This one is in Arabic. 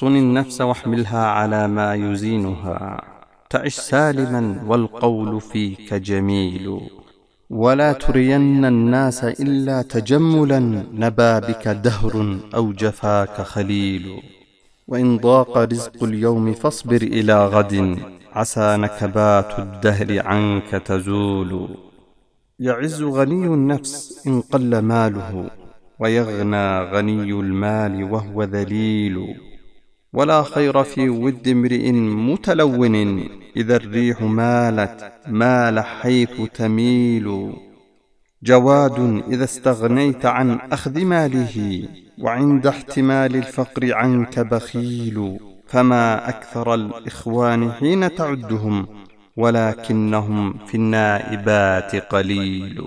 صن النفس واحملها على ما يزينها تعش سالما والقول فيك جميل ولا ترين الناس إلا تجملا نبى بك دهر أو جفاك خليل وإن ضاق رزق اليوم فاصبر إلى غد عسى نكبات الدهر عنك تزول يعز غني النفس إن قل ماله ويغنى غني المال وهو ذليل ولا خير في ود امرئ متلون إذا الريح مالت مال حيث تميل جواد إذا استغنيت عن أخذ ماله وعند احتمال الفقر عنك بخيل فما أكثر الإخوان حين تعدهم ولكنهم في النائبات قليل